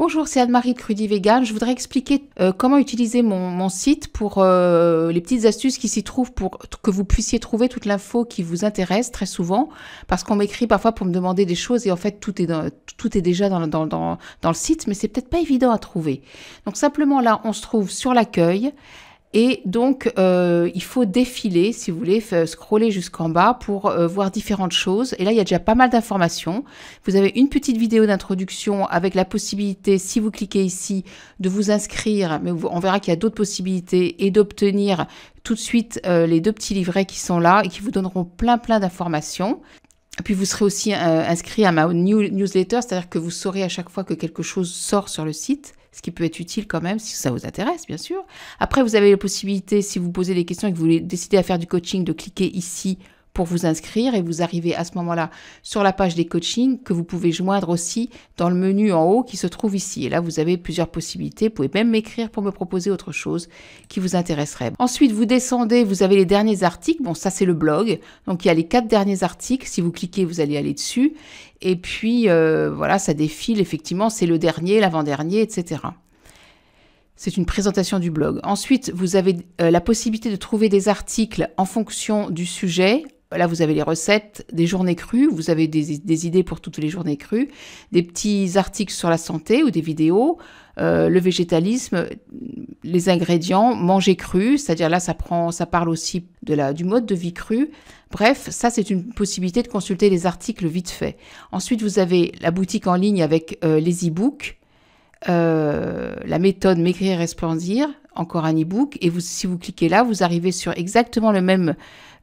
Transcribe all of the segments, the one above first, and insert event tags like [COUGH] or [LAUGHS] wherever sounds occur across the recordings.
Bonjour, c'est Anne-Marie Crudy Vegan. Je voudrais expliquer euh, comment utiliser mon, site pour euh, les petites astuces qui s'y trouvent pour que vous puissiez trouver toute l'info qui vous intéresse très souvent. Parce qu'on m'écrit parfois pour me demander des choses et en fait tout est, dans, tout est déjà dans, dans, dans le site, mais c'est peut-être pas évident à trouver. Donc simplement là, on se trouve sur l'accueil et donc, euh, il faut défiler, si vous voulez, scroller jusqu'en bas pour euh, voir différentes choses. Et là, il y a déjà pas mal d'informations. Vous avez une petite vidéo d'introduction avec la possibilité, si vous cliquez ici, de vous inscrire. Mais on verra qu'il y a d'autres possibilités et d'obtenir tout de suite euh, les deux petits livrets qui sont là et qui vous donneront plein, plein d'informations. Puis vous serez aussi euh, inscrit à ma newsletter, c'est-à-dire que vous saurez à chaque fois que quelque chose sort sur le site ce qui peut être utile quand même si ça vous intéresse, bien sûr. Après, vous avez la possibilité, si vous posez des questions et que vous décider à faire du coaching, de cliquer ici pour vous inscrire et vous arrivez à ce moment-là sur la page des coachings que vous pouvez joindre aussi dans le menu en haut qui se trouve ici. Et là, vous avez plusieurs possibilités. Vous pouvez même m'écrire pour me proposer autre chose qui vous intéresserait. Ensuite, vous descendez, vous avez les derniers articles. Bon, ça, c'est le blog. Donc, il y a les quatre derniers articles. Si vous cliquez, vous allez aller dessus. Et puis, euh, voilà, ça défile. Effectivement, c'est le dernier, l'avant-dernier, etc. C'est une présentation du blog. Ensuite, vous avez euh, la possibilité de trouver des articles en fonction du sujet, Là, vous avez les recettes des journées crues, vous avez des, idées pour toutes les journées crues, des petits articles sur la santé ou des vidéos, euh, le végétalisme, les ingrédients, manger cru, c'est-à-dire là, ça, prend, ça parle aussi de la, du mode de vie cru. Bref, ça, c'est une possibilité de consulter les articles vite fait. Ensuite, vous avez la boutique en ligne avec euh, les e-books, euh, la méthode Maigrir et Resplendir, encore un e-book. Et vous, si vous cliquez là, vous arrivez sur exactement le même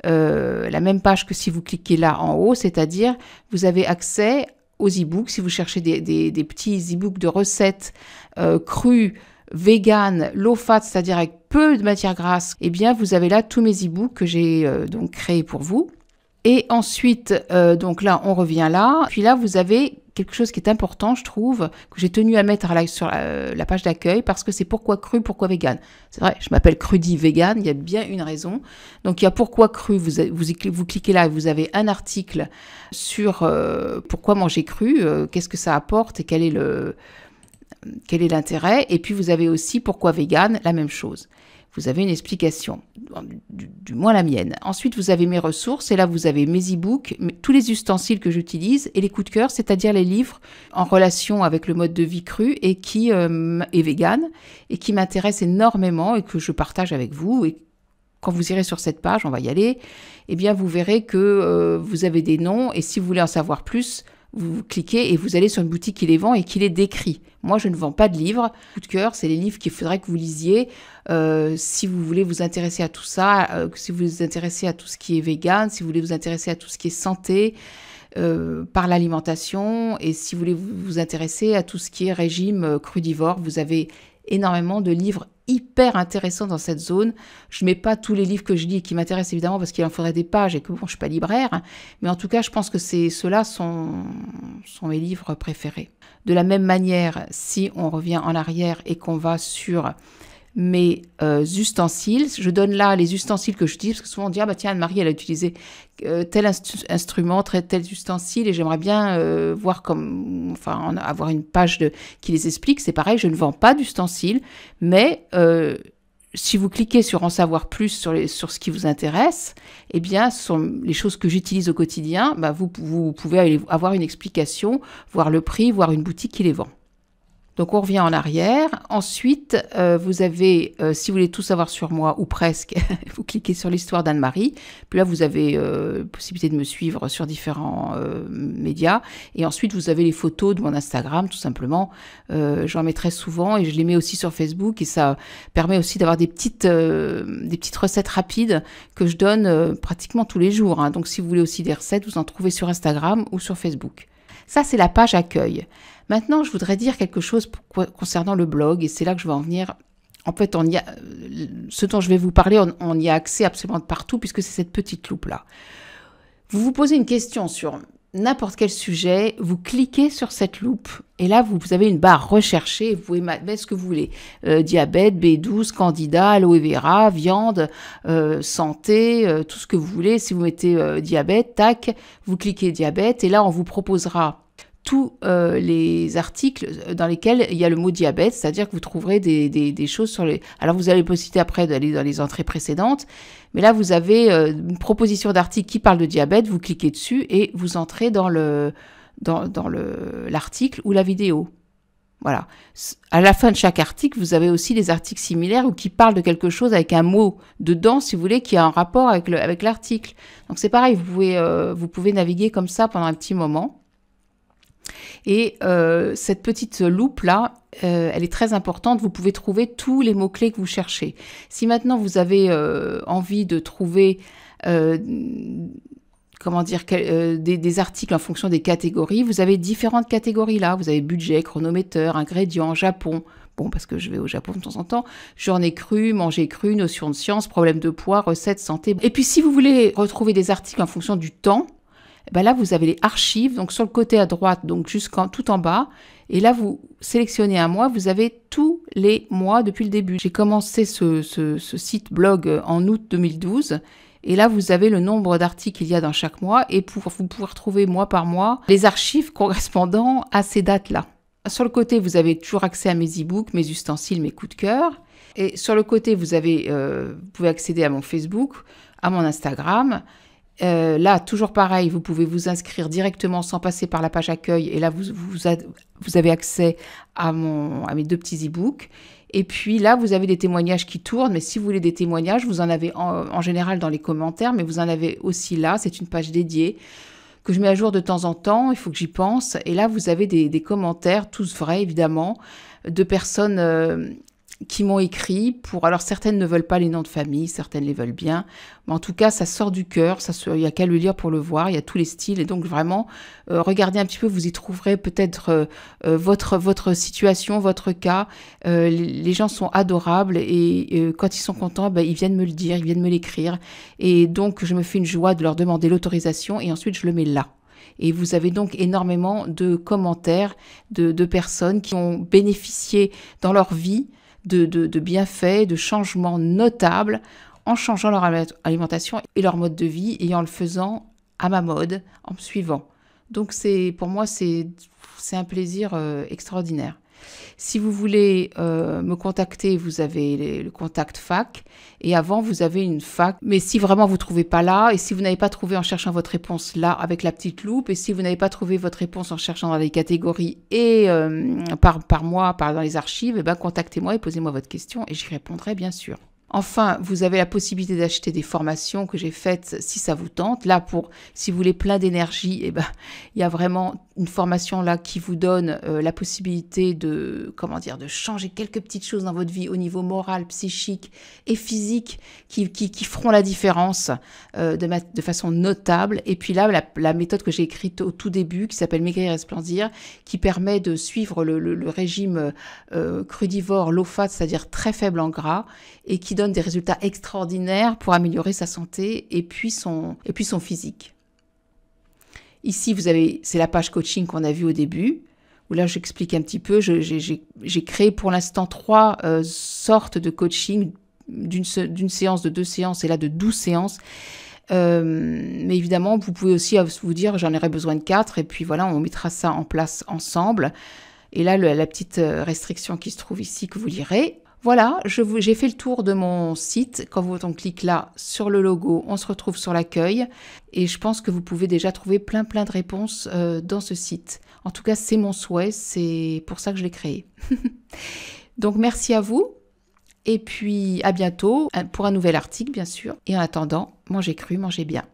euh, la même page que si vous cliquez là en haut, c'est-à-dire vous avez accès aux e-books. Si vous cherchez des, petits e-books de recettes euh, crues, vegan, low fat, c'est-à-dire avec peu de matière grasse, eh bien vous avez là tous mes e-books que j'ai euh, donc créés pour vous. Et ensuite, donc là, on revient là. Puis là, vous avez quelque chose qui est important, je trouve, que j'ai tenu à mettre sur euh, la, page d'accueil parce que c'est pourquoi cru, pourquoi vegan. C'est vrai, je m'appelle Crudy Vegan, il y a bien une raison. Donc il y a pourquoi cru, vous, cliquez là et vous avez un article sur euh, pourquoi manger cru, euh, qu'est-ce que ça apporte et quel est le quel est l'intérêt. Et puis vous avez aussi pourquoi vegan, la même chose. Vous avez une explication, du, moins la mienne. Ensuite, vous avez mes ressources, et là, vous avez mes e-books, tous les ustensiles que j'utilise, et les coups de cœur, c'est-à-dire les livres en relation avec le mode de vie cru et qui euh, est vegan, et qui m'intéresse énormément, et que je partage avec vous, et quand vous irez sur cette page, on va y aller, et eh bien vous verrez que euh, vous avez des noms et si vous voulez en savoir plus, vous cliquez et vous allez sur une boutique qui les vend et qui les décrit. Moi, je ne vends pas de livres. Coup de cœur, c'est les livres qu'il faudrait que vous lisiez euh, si vous voulez vous intéresser à tout ça, euh, si vous vous intéressez à tout ce qui est vegan, si vous voulez vous intéresser à tout ce qui est santé. Euh, par l'alimentation et si vous voulez vous intéresser à tout ce qui est régime crudivore, vous avez énormément de livres hyper intéressant dans cette zone. Je ne mets pas tous les livres que je lis et qui m'intéressent évidemment parce qu'il en faudrait des pages et que bon, je suis pas libraire, hein. mais en tout cas, je pense que ceux-là sont, sont mes livres préférés. De la même manière, si on revient en arrière et qu'on va sur mes euh, ustensiles. Je donne là les ustensiles que j'utilise, parce que souvent on dit, ah bah tiens, Anne-Marie, elle a utilisé euh, tel instrument, tel ustensile, et j'aimerais bien euh, voir comme, enfin, avoir une page qui les explique. C'est pareil, je ne vends pas d'ustensiles, mais si vous cliquez sur en savoir plus sur, sur ce qui vous intéresse, eh bien, les choses que j'utilise au quotidien, bah vous, vous pouvez avoir une explication, voir le prix, voir une boutique qui les vend. Donc on revient en arrière. Ensuite, euh, vous avez, euh, si vous voulez tout savoir sur moi, ou presque, [LAUGHS] vous cliquez sur l'histoire d'Anne-Marie. Puis là, vous avez euh, possibilité de me suivre sur différents euh, médias. Et ensuite, vous avez les photos de mon Instagram, tout simplement. J'en mets très souvent et je les mets aussi sur Facebook. Et ça permet aussi d'avoir des, petites, des petites recettes rapides que je donne pratiquement tous les jours. Hein. Donc si vous voulez aussi des recettes, vous en trouvez sur Instagram ou sur Facebook. Ça, c'est la page accueil. Maintenant, je voudrais dire quelque chose concernant le blog, et c'est là que je vais en venir. En fait, euh, ce dont je vais vous parler, on, on y a accès absolument de partout, puisque c'est cette petite loupe-là. Vous vous posez une question sur n'importe quel sujet, vous cliquez sur cette loupe et là vous, avez une barre recherchée, vous pouvez mettre ce que vous voulez, euh, diabète, B12, candida, aloe vera, viande, euh, santé, euh, tout ce que vous voulez. Si vous mettez diabète, tac, vous cliquez diabète et là on vous proposera tous les articles dans lesquels il y a le mot diabète, c'est-à-dire que vous trouverez des, des, choses sur les... Alors vous allez la après d'aller dans les entrées précédentes, mais là, vous avez euh, une proposition d'article qui parle de diabète, vous cliquez dessus et vous entrez dans le dans, l'article ou la vidéo. Voilà. À la fin de chaque article, vous avez aussi des articles similaires ou qui parlent de quelque chose avec un mot dedans, si vous voulez, qui a un rapport avec l'article. Donc c'est pareil, vous euh, vous pouvez naviguer comme ça pendant un petit moment. Et euh, cette petite loupe-là, euh, elle est très importante. Vous pouvez trouver tous les mots-clés que vous cherchez. Si maintenant vous avez euh, envie de trouver comment dire, des, articles en fonction des catégories. Vous avez différentes catégories là. Vous avez budget, chronomètre, ingrédients, Japon. Bon, parce que je vais au Japon de temps en temps. Journée crue, manger cru, notion de science, problème de poids, recettes, santé. Et puis si vous voulez retrouver des articles en fonction du temps, ben là vous avez les archives, donc sur le côté à droite, donc jusqu'en tout en bas. Et là vous sélectionnez un mois, vous avez tous les mois depuis le début. J'ai commencé ce, site blog euh, en août 2012. Et là, vous avez le nombre d'articles qu'il y a dans chaque mois et pour, vous pouvez trouver mois par mois les archives correspondant à ces dates-là. Sur le côté, vous avez toujours accès à mes e-books, mes ustensiles, mes coups de cœur. Et sur le côté, vous, euh, vous pouvez accéder à mon Facebook, à mon Instagram. Euh, là, toujours pareil, vous pouvez vous inscrire directement sans passer par la page accueil. Et là, vous, vous, avez accès à, mon, à mes deux petits e-books. Et puis là, vous avez des témoignages qui tournent, mais si vous voulez des témoignages, vous en avez en, général dans les commentaires, mais vous en avez aussi là. C'est une page dédiée que je mets à jour de temps en temps, il faut que j'y pense. Et là, vous avez des, commentaires, tous vrais évidemment, de personnes euh, qui m'ont écrit pour. Alors, certaines ne veulent pas les noms de famille, certaines les veulent bien. Mais en tout cas, ça sort du cœur. Ça Il n'y a qu'à le lire pour le voir. Il y a tous les styles. Et donc, vraiment, euh, regardez un petit peu. Vous y trouverez peut-être euh, euh, votre, votre situation, votre cas. les gens sont adorables. Et quand ils sont contents, ben, ils viennent me le dire, ils viennent me l'écrire. Et donc, je me fais une joie de leur demander l'autorisation. Et ensuite, je le mets là. Et vous avez donc énormément de commentaires de, de personnes qui ont bénéficié dans leur vie de, bienfaits, de changements notables en changeant leur alimentation et leur mode de vie et en le faisant à ma mode, en me suivant. Donc c'est pour moi c'est un plaisir euh, extraordinaire. Si vous voulez euh, me contacter, vous avez le contact fac. Et avant, vous avez une fac. Mais si vraiment vous ne trouvez pas là, et si vous n'avez pas trouvé en cherchant votre réponse là avec la petite loupe, et si vous n'avez pas trouvé votre réponse en cherchant dans les catégories et euh, par, par mois, par, dans les archives, eh ben, contactez-moi et posez-moi votre question et j'y répondrai bien sûr. Enfin, vous avez la possibilité d'acheter des formations que j'ai faites si ça vous tente. Là, pour si vous voulez plein d'énergie, eh ben, il y a vraiment une formation là qui vous donne euh, la possibilité de comment dire de changer quelques petites choses dans votre vie au niveau moral, psychique et physique qui, feront la différence euh, de, façon notable. Et puis là, la, méthode que j'ai écrite au tout début qui s'appelle Maigrir et Splendir, qui permet de suivre le, régime euh, crudivore low c'est-à-dire très faible en gras, et qui donne des résultats extraordinaires pour améliorer sa santé et puis son, et puis son physique. Ici, vous avez, c'est la page coaching qu'on a vu au début, où là, j'explique un petit peu. J'ai créé pour l'instant trois euh, sortes de coaching, d'une séance, de deux séances et là de douze séances. Euh, mais évidemment, vous pouvez aussi euh, vous dire j'en aurais besoin de quatre et puis voilà, on mettra ça en place ensemble. Et là, la petite restriction qui se trouve ici que vous lirez, voilà, j'ai fait le tour de mon site. Quand on clique là sur le logo, on se retrouve sur l'accueil. Et je pense que vous pouvez déjà trouver plein plein de réponses euh, dans ce site. En tout cas, c'est mon souhait, c'est pour ça que je l'ai créé. [LAUGHS] Donc merci à vous. Et puis à bientôt euh, pour un nouvel article, bien sûr. Et en attendant, mangez cru, mangez bien.